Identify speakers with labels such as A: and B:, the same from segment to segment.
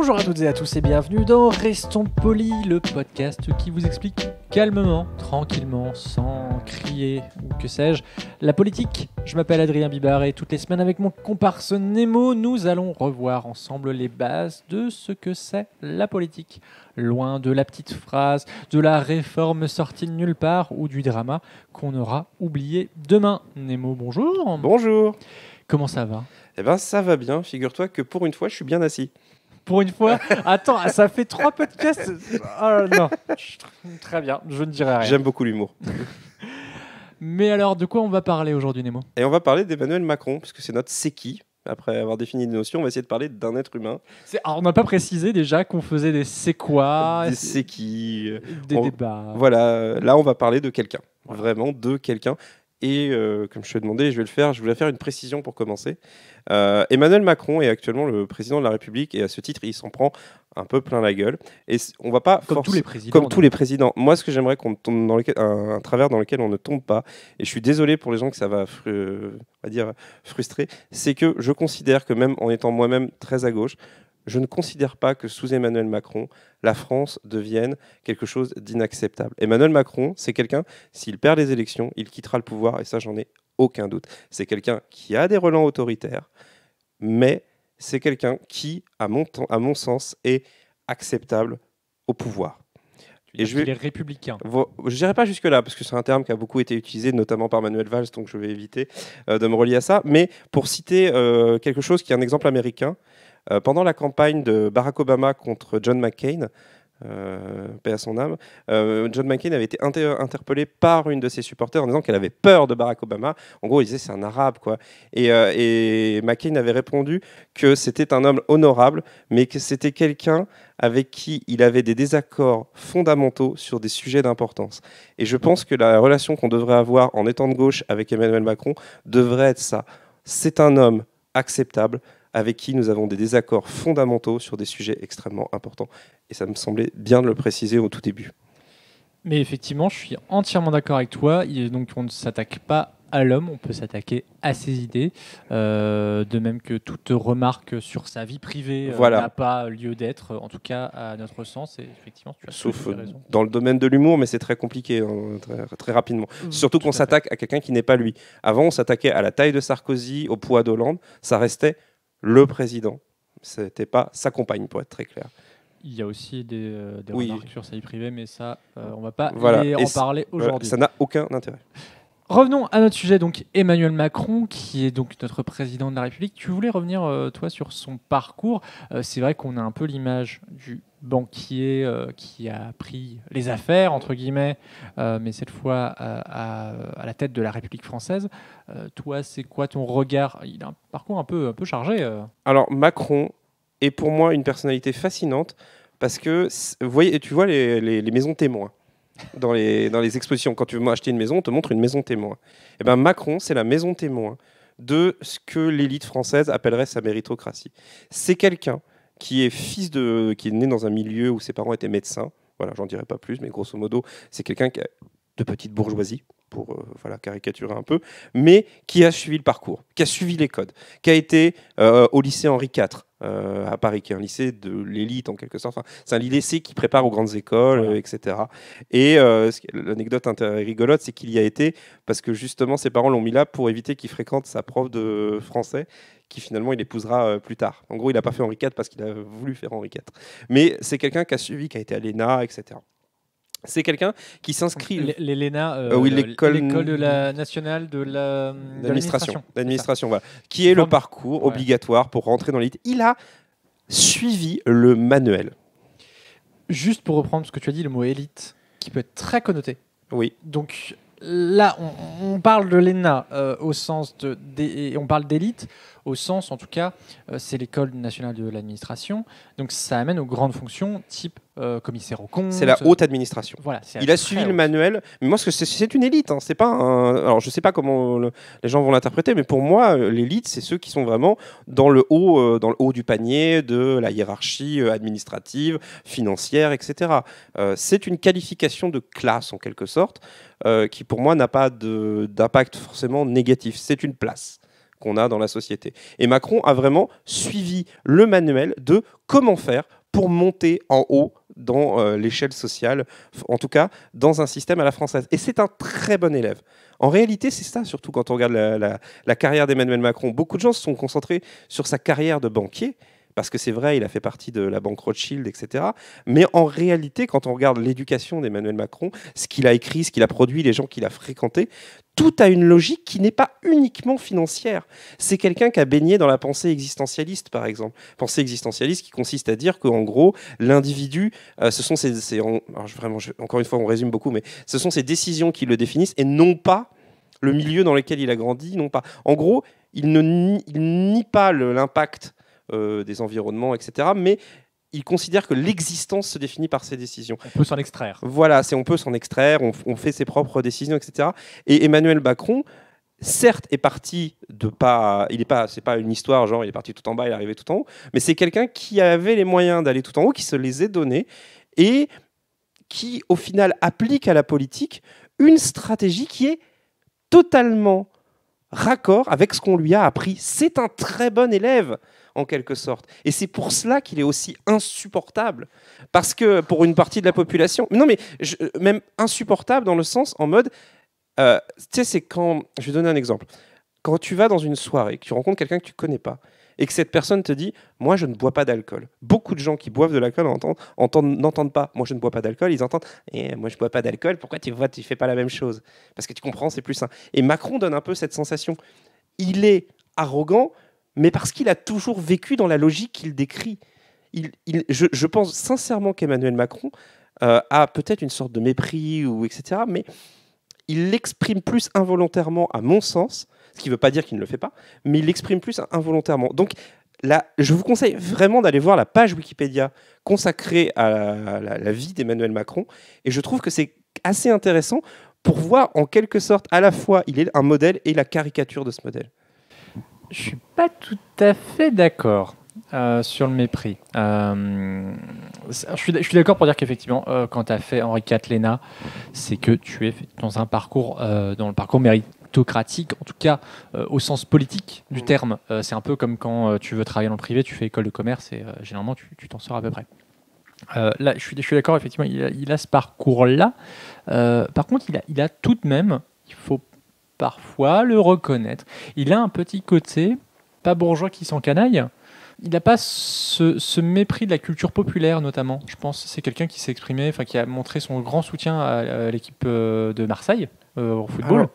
A: Bonjour à toutes et à tous et bienvenue dans Restons Polis, le podcast qui vous explique calmement, tranquillement, sans crier ou que sais-je, la politique. Je m'appelle Adrien Bibard et toutes les semaines avec mon comparse Nemo, nous allons revoir ensemble les bases de ce que c'est la politique. Loin de la petite phrase, de la réforme sortie de nulle part ou du drama qu'on aura oublié demain. Nemo, bonjour. Bonjour. Comment ça va Eh bien, ça va bien, figure-toi que pour une fois je suis bien assis pour une fois. Attends, ça fait trois podcasts. Oh non,
B: très bien, je ne dirai rien. J'aime beaucoup l'humour.
A: Mais alors, de quoi on va parler aujourd'hui, Nemo
B: Et on va parler d'Emmanuel Macron, puisque c'est notre c'est qui. Après avoir défini une notion, on va essayer de parler d'un être humain.
A: Alors, on n'a pas précisé déjà qu'on faisait des c'est quoi, des c'est qui, euh, des débats.
B: Voilà, là on va parler de quelqu'un, vraiment de quelqu'un. Et euh, comme je te demandé, je vais le faire. Je voulais faire une précision pour commencer. Euh, Emmanuel Macron est actuellement le président de la République et à ce titre, il s'en prend un peu plein la gueule. Et on va pas comme tous les présidents. Comme tous les présidents. Moi, ce que j'aimerais qu'on tombe dans un, travers dans lequel on ne tombe pas. Et je suis désolé pour les gens que ça va, va dire frustrer. C'est que je considère que même en étant moi-même très à gauche, je ne considère pas que sous Emmanuel Macron, la France devienne quelque chose d'inacceptable. Emmanuel Macron, c'est quelqu'un, s'il perd les élections, il quittera le pouvoir, et ça, j'en ai aucun doute. C'est quelqu'un qui a des relents autoritaires, mais c'est quelqu'un qui, à mon, sens, est acceptable au pouvoir.
A: Et je vais... Il est républicain.
B: Je n'irai pas jusque-là, parce que c'est un terme qui a beaucoup été utilisé, notamment par Manuel Valls, donc je vais éviter euh, de me relier à ça. Mais pour citer euh, quelque chose qui est un exemple américain, euh, pendant la campagne de Barack Obama contre John McCain, euh, paix à son âme, euh, John McCain avait été interpellé par une de ses supporters en disant qu'elle avait peur de Barack Obama. En gros, il disait c'est un arabe, quoi. Et, et, McCain avait répondu que c'était un homme honorable, mais que c'était quelqu'un avec qui il avait des désaccords fondamentaux sur des sujets d'importance. Et je pense que la relation qu'on devrait avoir en étant de gauche avec Emmanuel Macron devrait être ça. C'est un homme acceptable, avec qui nous avons des désaccords fondamentaux sur des sujets extrêmement importants. Et ça me semblait bien de le préciser au tout début.
A: Mais effectivement, je suis entièrement d'accord avec toi. donc, on ne s'attaque pas à l'homme, on peut s'attaquer à ses idées, euh, de même que toute remarque sur sa vie privée euh, n'a pas lieu d'être, en tout cas à notre sens. Et effectivement, sauf
B: dans le domaine de l'humour, mais c'est très compliqué hein, très, rapidement. Mm. Surtout qu'on s'attaque à, à quelqu'un qui n'est pas lui. Avant, on s'attaquait à la taille de Sarkozy, au poids d'Hollande. Ça restait le président. C'était pas sa compagne, pour être très clair.
A: Il y a aussi des, euh, remarques sur sa vie privée, mais ça, on euh, on va pas en parler euh, aujourd'hui. Ça n'a aucun intérêt. Revenons à notre sujet, donc Emmanuel Macron, qui est donc notre président de la République. Tu voulais revenir, toi, sur son parcours. c'est vrai qu'on a un peu l'image du banquier euh, qui a pris les affaires, entre guillemets, euh, mais cette fois euh, à, la tête de la République française. toi, c'est quoi ton regard Il a un parcours un peu, un peu chargé.
B: Alors, Macron est pour moi une personnalité fascinante parce que, vous voyez, tu vois les, maisons témoins. Dans les, dans les expositions, quand tu veux acheter une maison, on te montre une maison témoin. Et eh ben Macron, c'est la maison témoin de ce que l'élite française appellerait sa méritocratie. C'est quelqu'un qui est fils de, qui est né dans un milieu où ses parents étaient médecins. Voilà, j'en dirai pas plus, mais grosso modo, c'est quelqu'un de petite bourgeoisie, pour euh, caricaturer un peu, mais qui a suivi le parcours, qui a suivi les codes, qui a été euh, au lycée Henri IV, euh, à Paris, qui est un lycée de l'élite en quelque sorte. c'est un lycée qui prépare aux grandes écoles, etc. Et euh, l'anecdote rigolote, c'est qu'il y a été parce que justement ses parents l'ont mis là pour éviter qu'il fréquente sa prof de français qui finalement il épousera euh, plus tard. En gros, il n'a pas fait Henri IV parce qu'il a voulu faire Henri IV. Mais c'est quelqu'un qui a suivi, qui a été à l'ENA,
A: etc. C'est quelqu'un qui s'inscrit. L'ENA, euh, euh, oui, l'école de la nationale de d'administration,
B: qui est le parcours obligatoire pour rentrer dans l'élite. Il a suivi le manuel.
A: Juste pour reprendre ce que tu as dit, le mot élite, qui peut être très connoté. Oui. Donc là, on, parle de l'ENA euh, au sens de, on parle d'élite au sens, en tout cas, euh, c'est l'école nationale de l'administration. Donc ça amène aux grandes fonctions type euh, commissaire au compte. C'est la haute administration. Voilà, il a suivi le
B: manuel. Mais moi, c'est une élite. Hein, c'est pas. Alors, je sais pas comment les gens vont l'interpréter, mais pour moi, euh, l'élite, c'est ceux qui sont vraiment dans le haut, dans le haut du panier de la hiérarchie administrative, financière, etc. c'est une qualification de classe en quelque sorte, qui pour moi n'a pas d'impact forcément négatif. C'est une place qu'on a dans la société. Et Macron a vraiment suivi le manuel de comment faire pour monter en haut dans euh, l'échelle sociale, en tout cas dans un système à la française. Et c'est un très bon élève. En réalité, c'est ça, surtout quand on regarde la, la carrière d'Emmanuel Macron. Beaucoup de gens se sont concentrés sur sa carrière de banquier, parce que c'est vrai, il a fait partie de la banque Rothschild, etc. Mais en réalité, quand on regarde l'éducation d'Emmanuel Macron, ce qu'il a écrit, ce qu'il a produit, les gens qu'il a fréquentés, tout a une logique qui n'est pas uniquement financière. C'est quelqu'un qui a baigné dans la pensée existentialiste, par exemple. Pensée existentialiste qui consiste à dire qu'en gros, l'individu, euh, ce sont ces, vraiment, encore une fois, on résume beaucoup, mais ce sont ces décisions qui le définissent et non pas le milieu dans lequel il a grandi, non pas. En gros, il ne nie, pas l'impact euh, des environnements, etc., mais il considère que l'existence se définit par ses décisions.
A: On peut s'en extraire.
B: Voilà, c'est on peut s'en extraire, on, fait ses propres décisions, etc. Et Emmanuel Macron, certes, est parti de pas, il est pas, c'est pas une histoire genre il est parti tout en bas, il est arrivé tout en haut, mais c'est quelqu'un qui avait les moyens d'aller tout en haut, qui se les est donnés et qui, au final, applique à la politique une stratégie qui est totalement raccord avec ce qu'on lui a appris. C'est un très bon élève en quelque sorte. Et c'est pour cela qu'il est aussi insupportable, parce que pour une partie de la population, non mais même insupportable dans le sens en mode, euh, tu sais, c'est quand, je vais donner un exemple, quand tu vas dans une soirée, que tu rencontres quelqu'un que tu connais pas, et que cette personne te dit Moi, je ne bois pas d'alcool. Beaucoup de gens qui boivent de l'alcool n'entendent pas Moi, je ne bois pas d'alcool. Ils entendent et eh, Moi, je ne bois pas d'alcool. Pourquoi tu vois, tu fais pas la même chose Parce que tu comprends, c'est plus sain. Et Macron donne un peu cette sensation. Il est arrogant, mais parce qu'il a toujours vécu dans la logique qu'il décrit. je, pense sincèrement qu'Emmanuel Macron euh, a peut-être une sorte de mépris ou etc. Mais il l'exprime plus involontairement, à mon sens, ce qui ne veut pas dire qu'il ne le fait pas, mais il l'exprime plus involontairement. Donc là, je vous conseille vraiment d'aller voir la page Wikipédia consacrée à la vie d'Emmanuel Macron, et je trouve que c'est assez intéressant pour voir en quelque sorte à la fois il est un modèle et la caricature de ce modèle.
A: Je suis pas tout à fait d'accord. Euh, sur le mépris. Euh, je suis, d'accord pour dire qu'effectivement, euh, quand tu as fait Henri Catlena, c'est que tu es dans un parcours, dans le parcours méritocratique, en tout cas au sens politique du mm. terme. c'est un peu comme quand tu veux travailler dans le privé, tu fais école de commerce et généralement tu t'en sors à peu près. là, je suis, d'accord, effectivement, il a, ce parcours-là. par contre, il a, il a tout de même, il faut parfois le reconnaître. Il a un petit côté, pas bourgeois qui s'en canaille. il n'a pas ce, mépris de la culture populaire notamment. Je pense c'est quelqu'un qui s'est exprimé, enfin qui a montré son grand soutien à, l'équipe euh, de Marseille euh, au football.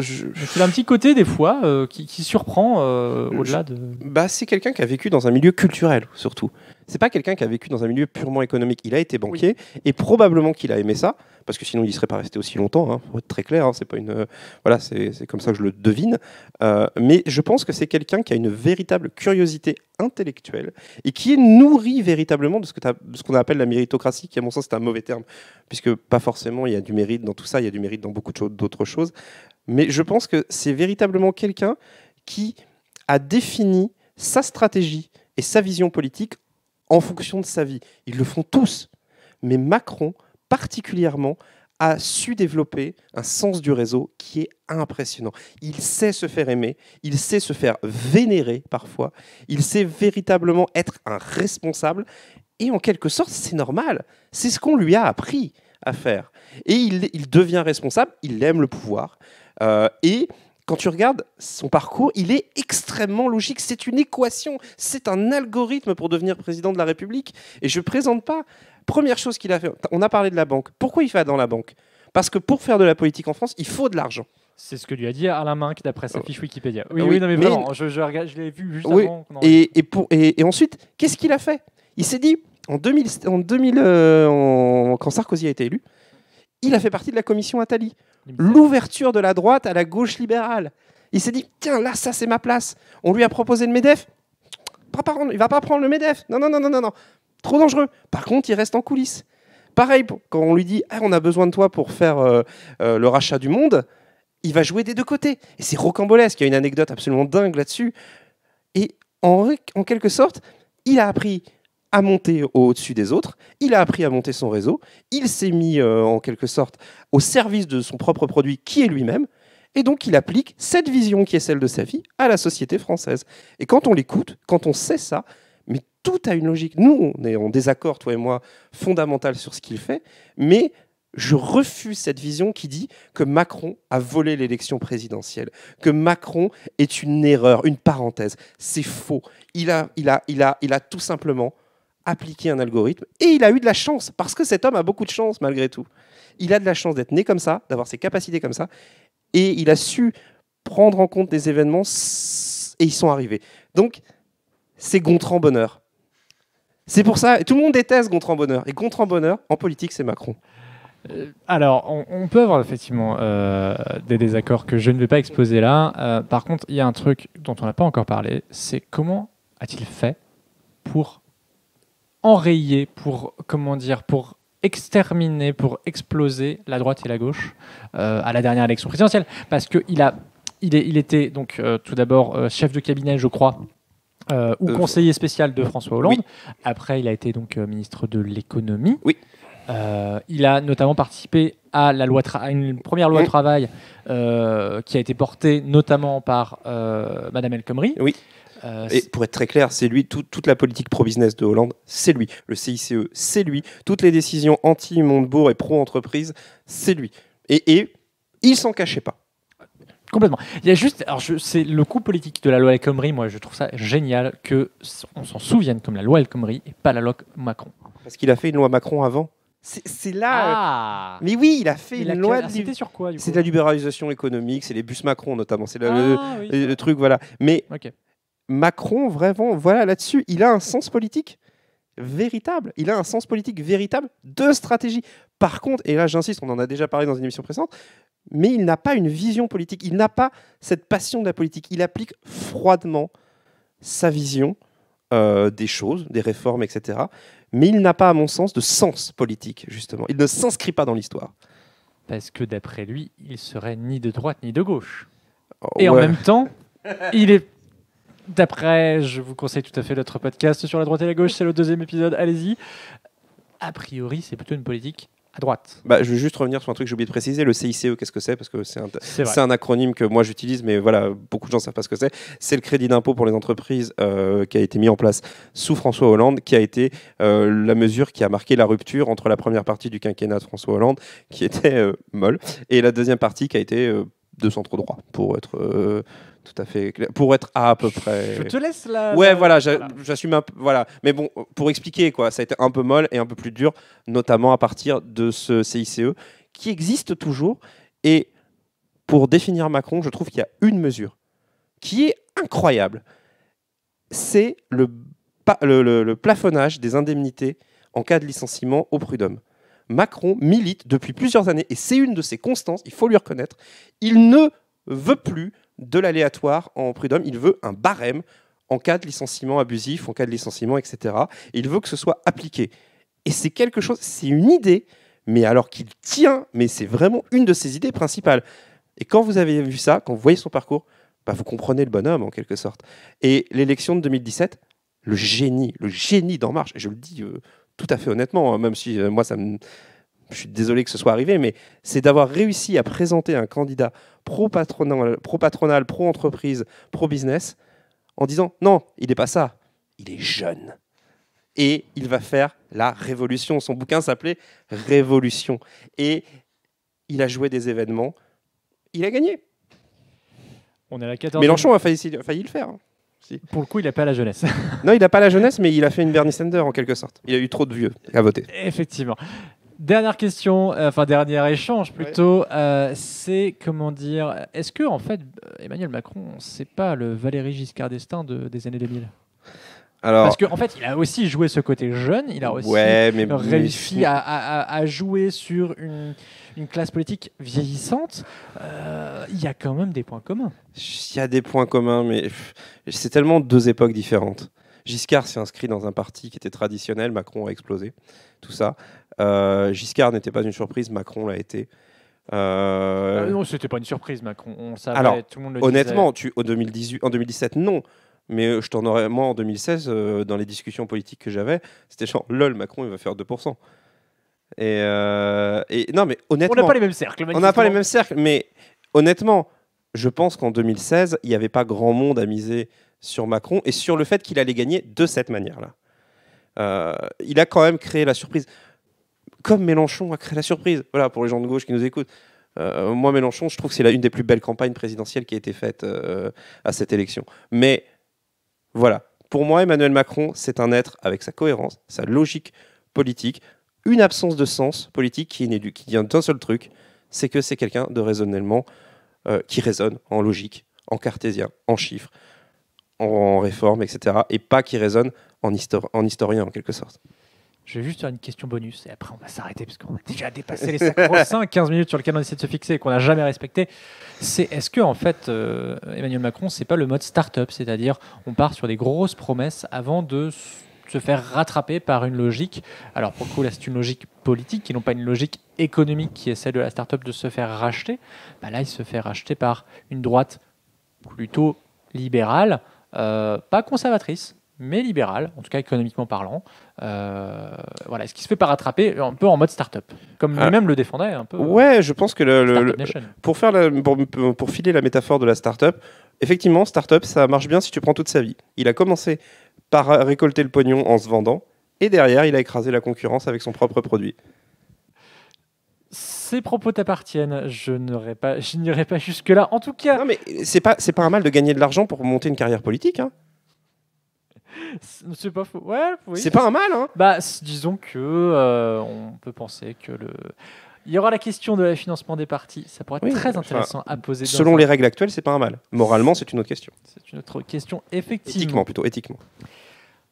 A: Je... C'est un petit côté des fois euh, qui, surprend euh, au-delà de. Bah, c'est quelqu'un qui a vécu dans
B: un milieu culturel surtout. C'est pas quelqu'un qui a vécu dans un milieu purement économique. Il a été banquier et probablement qu'il a aimé ça parce que sinon il serait pas resté aussi longtemps. Hein, pour être très clair, hein. c'est pas une. voilà, c'est comme ça que je le devine. Euh, mais je pense que c'est quelqu'un qui a une véritable curiosité intellectuelle et qui est nourri véritablement de ce qu'on appelle la méritocratie, qui à mon sens c'est un mauvais terme puisque pas forcément il y a du mérite dans tout ça, il y a du mérite dans beaucoup d'autres choses mais je pense que c'est véritablement quelqu'un qui a défini sa stratégie et sa vision politique en fonction de sa vie. Ils le font tous, mais Macron particulièrement a su développer un sens du réseau qui est impressionnant. Il sait se faire aimer, il sait se faire vénérer parfois, il sait véritablement être un responsable, et en quelque sorte, c'est normal, c'est ce qu'on lui a appris à faire. Et il, il devient responsable, il aime le pouvoir, euh, et quand tu regardes son parcours, il est extrêmement logique. C'est une équation, c'est un algorithme pour devenir président de la République. Et je ne présente pas. Première chose qu'il a fait, on a parlé de la banque. Pourquoi il va dans la banque Parce que pour faire de la politique en France, il faut de l'argent. C'est ce que lui a dit
A: Alain Minc d'après sa oh. fiche Wikipédia. Oui, non, mais, vraiment, je, l'ai vu juste oui. avant.
B: Et, et, ensuite, qu'est-ce qu'il a fait Il s'est dit, en 2000, euh, quand Sarkozy a été élu, il a fait partie de la commission Attali l'ouverture de la droite à la gauche libérale. Il s'est dit, tiens, là, ça, c'est ma place. On lui a proposé le MEDEF. Il va pas prendre le MEDEF. Non, non, non, non, non, non. Trop dangereux. Par contre, il reste en coulisses. Pareil, quand on lui dit, ah, on a besoin de toi pour faire euh, euh, le rachat du monde, il va jouer des deux côtés. Et c'est rocambolesque. Il y a une anecdote absolument dingue là-dessus. Et en quelque sorte, il a appris à monter au-dessus des autres, il a appris à monter son réseau, il s'est mis euh, en quelque sorte au service de son propre produit qui est lui-même, et donc il applique cette vision qui est celle de sa vie à la société française. Et quand on l'écoute, quand on sait ça, mais tout a une logique. Nous, on est en désaccord, toi et moi, fondamental sur ce qu'il fait, mais je refuse cette vision qui dit que Macron a volé l'élection présidentielle, que Macron est une erreur, une parenthèse. C'est faux. Il a, il a, il a, il a tout simplement Appliquer un algorithme. Et il a eu de la chance, parce que cet homme a beaucoup de chance malgré tout. Il a de la chance d'être né comme ça, d'avoir ses capacités comme ça, et il a su prendre en compte des événements, et ils sont arrivés. Donc, c'est Gontran Bonheur. C'est pour ça, tout le monde déteste Gontran Bonheur. Et Gontran Bonheur, en politique, c'est Macron.
A: Euh, alors, on, peut avoir effectivement euh, des désaccords que je ne vais pas exposer là. Euh, par contre, il y a un truc dont on n'a pas encore parlé, c'est comment a-t-il fait pour enrayé pour, comment dire, pour exterminer, pour exploser la droite et la gauche euh, à la dernière élection présidentielle. Parce qu'il a, il, est, il était donc euh, tout d'abord euh, chef de cabinet, je crois, ou conseiller spécial de François Hollande. Après, il a été donc ministre de l'économie. Oui. il a notamment participé à, la loi une première loi de mm. travail qui a été portée notamment par Madame El Khomri. Oui.
B: Euh, et pour être très clair, c'est lui, toute la politique pro-business de Hollande, c'est lui. Le CICE, c'est lui. Toutes les décisions anti-Montebourg et pro-entreprise, c'est lui. Et, et il s'en cachait pas.
A: Complètement. Il y a juste, alors c'est le coup politique de la loi El Khomri. Moi, je trouve ça génial que on s'en souvienne comme la loi El Khomri et pas la loi Macron. Parce qu'il a fait une loi Macron avant. C'est
B: là. Ah mais oui, il a fait une loi... loi. a C'était sur quoi C'est la libéralisation économique, c'est les bus Macron notamment, c'est le, ah truc voilà. Mais Macron, vraiment, voilà là-dessus, il a un sens politique véritable. Il a un sens politique véritable de stratégie. Par contre, et là j'insiste, on en a déjà parlé dans une émission précédente, mais il n'a pas une vision politique, il n'a pas cette passion de la politique. Il applique froidement sa vision euh, des choses, des réformes, etc. Mais il n'a pas, à mon sens, de sens politique, justement. Il ne
A: s'inscrit pas dans l'histoire. Parce que d'après lui, il serait ni de droite ni de gauche. Et en même temps, il est d'après. Je vous conseille tout à fait notre podcast sur la droite et la gauche. C'est le deuxième épisode. Allez-y. A priori, c'est plutôt une politique à droite.
B: Bah, je veux juste revenir sur un truc que j'ai oublié de préciser. Le CICE, qu'est-ce que c'est Parce que c'est un, acronyme que moi j'utilise, mais voilà, beaucoup de gens ne savent pas ce que c'est. C'est le crédit d'impôt pour les entreprises euh, qui a été mis en place sous François Hollande, qui a été euh, la mesure qui a marqué la rupture entre la première partie du quinquennat de François Hollande, qui était euh, molle, et la deuxième partie qui a été de centre droit pour être euh, tout à fait pour être à peu près. Je te laisse là. Ouais, voilà, j'assume un peu, voilà. Mais bon, pour expliquer quoi, ça a été un peu molle et un peu plus dur, notamment à partir de ce CICE qui existe toujours. Et pour définir Macron, je trouve qu'il y a une mesure qui est incroyable. C'est le, le, le plafonnage des indemnités en cas de licenciement au prud'homme. Macron milite depuis plusieurs années, et c'est une de ses constances, il faut lui reconnaître, il ne veut plus de l'aléatoire en prud'homme, il veut un barème en cas de licenciement abusif, en cas de licenciement, etc. il veut que ce soit appliqué. Et c'est quelque chose, c'est une idée, mais alors qu'il tient, mais c'est vraiment une de ses idées principales. Et quand vous avez vu ça, quand vous voyez son parcours, bah, vous comprenez le bonhomme en quelque sorte. Et l'élection de 2017, le génie, le génie d'En Marche, je le dis euh, tout à fait honnêtement, hein, même si euh, moi, ça me... je suis désolé que ce soit arrivé, mais c'est d'avoir réussi à présenter un candidat pro-patronal, pro pro-entreprise, pro-business, en disant non, il n'est pas ça, il est jeune. Et il va faire la révolution. Son bouquin s'appelait Révolution. Et il a joué des événements, il a gagné. On est la Mélenchon a failli le faire. Hein. Pour le coup, il n'a pas la jeunesse. non, il n'a pas
A: la jeunesse, mais il a fait une Bernie Sanders en quelque sorte. Il a eu trop de vieux à voter. Effectivement. Dernière question, euh, enfin dernier échange plutôt, euh, c'est comment dire, est-ce que en fait euh, Emmanuel Macron, c'est pas le Valéry Giscard d'Estaing des années 2000 alors, Parce qu'en fait, il a aussi joué ce côté jeune, il a aussi mais réussi à, jouer sur une, une classe politique vieillissante, euh, il y a quand même des points communs.
B: Il y a des points communs, mais c'est tellement deux époques différentes. Giscard s'est inscrit dans un parti qui était traditionnel, Macron a explosé, tout ça. Euh, Giscard n'était pas une surprise, Macron l'a été. Euh... Ah
A: non, c'était pas une surprise, Macron. On savait, tout le monde le honnêtement,
B: Tu, au 2018, en 2017, non. Mais euh, je t'en aurais, moi, en 2016, dans les discussions politiques que j'avais, c'était genre, lol, Macron, il va faire 2%. Euh, et, non, mais honnêtement. On n'a pas les mêmes cercles. On n'a pas les mêmes cercles, mais honnêtement, je pense qu'en 2016, il n'y avait pas grand monde à miser sur Macron et sur le fait qu'il allait gagner de cette manière-là. Euh, il a quand même créé la surprise. Comme Mélenchon a créé la surprise. Voilà, pour les gens de gauche qui nous écoutent. Euh, moi, Mélenchon, je trouve que c'est l'une des plus belles campagnes présidentielles qui a été faite à cette élection. Mais voilà, pour moi, Emmanuel Macron, c'est un être avec sa cohérence, sa logique politique, une absence de sens politique qui, est qui vient d'un seul truc, c'est que c'est quelqu'un de raisonnellement euh, qui raisonne en logique, en cartésien, en chiffres, en, réforme, etc. Et pas qui raisonne en, en historien en quelque sorte.
A: Je vais juste faire une question bonus et après on va s'arrêter parce qu'on a déjà dépassé les 5, 15 minutes sur lequel on essaie de se fixer et qu'on n'a jamais respecté. C'est est-ce que en fait euh, Emmanuel Macron c'est pas le mode start-up, c'est-à-dire on part sur des grosses promesses avant de se faire rattraper par une logique. Alors pour le coup, là, c'est une logique politique qui n'ont pas une logique économique qui est celle de la start-up de se faire racheter. Bah, là, il se fait racheter par une droite plutôt libérale, euh, pas conservatrice, mais libérale, en tout cas économiquement parlant. Euh, voilà, ce qui se fait pas rattraper un peu en mode start-up, comme ah. lui-même le défendait un peu. Euh,
B: ouais, je pense que pour faire pour, pour, filer la métaphore de la start-up, effectivement, start-up ça marche bien si tu prends toute sa vie. Il a commencé par récolter le pognon en se vendant, et derrière, il a écrasé la concurrence avec son propre produit.
A: Ces propos t'appartiennent. Je n'irai pas, jusque-là. En tout cas. Non, mais
B: c'est pas, pas un mal de gagner de l'argent pour monter une carrière politique. Hein.
A: C'est pas pas un mal, hein Bah, disons que euh, on peut penser que le. Il y aura la question de la financement des partis. Ça pourrait être très intéressant à poser. Selon les règles actuelles, c'est
B: pas un mal. Moralement, c'est une autre question. C'est une autre question, effectivement. Éthiquement, plutôt, éthiquement.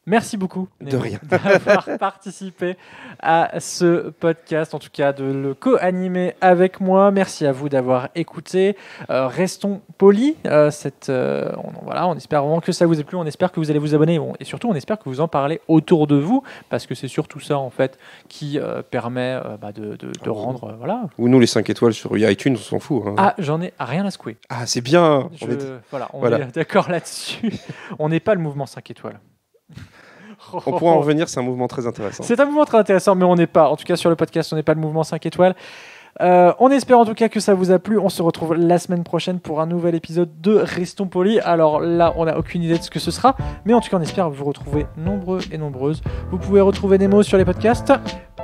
A: Merci beaucoup de rien d'avoir participé à ce podcast, en tout cas de le co-animer avec moi. Merci à vous d'avoir écouté. Euh, restons polis. Euh, cette, euh, on, voilà, on espère vraiment que ça vous a plu. On espère que vous allez vous abonner bon, et surtout on espère que vous en parlez autour de vous parce que c'est surtout ça en fait qui permet bah, de, ah rendre voilà.
B: Ou nous les 5 étoiles sur iTunes, on s'en fout. Hein. Ah,
A: j'en ai rien à secouer. Ah, c'est bien. on Voilà, on est d'accord là-dessus. on n'est pas le mouvement 5 étoiles on pourra en revenir,
B: c'est un mouvement très intéressant. C'est
A: un mouvement très intéressant, mais on n'est pas, en tout cas sur le podcast, on n'est pas le mouvement 5 étoiles. Euh, on espère en tout cas que ça vous a plu. On se retrouve la semaine prochaine pour un nouvel épisode de Restons polis. Alors là, on n'a aucune idée de ce que ce sera, mais en tout cas, on espère vous retrouver nombreux et nombreuses. Vous pouvez retrouver Nemo sur les podcasts.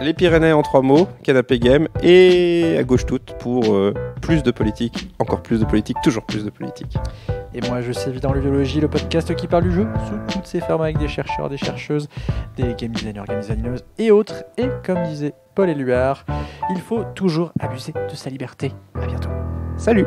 B: Les Pyrénées en trois mots, Canapé Game et à gauche toute pour euh, plus de politique, encore plus de politique, toujours plus de
A: politique. Et moi, je suis dans le biologie, le podcast qui parle du jeu sous toutes ses formes avec des chercheurs, des chercheuses, des game designers, game designers et autres. Et comme disait Paul Éluard, il faut toujours abuser de sa liberté. À bientôt. Salut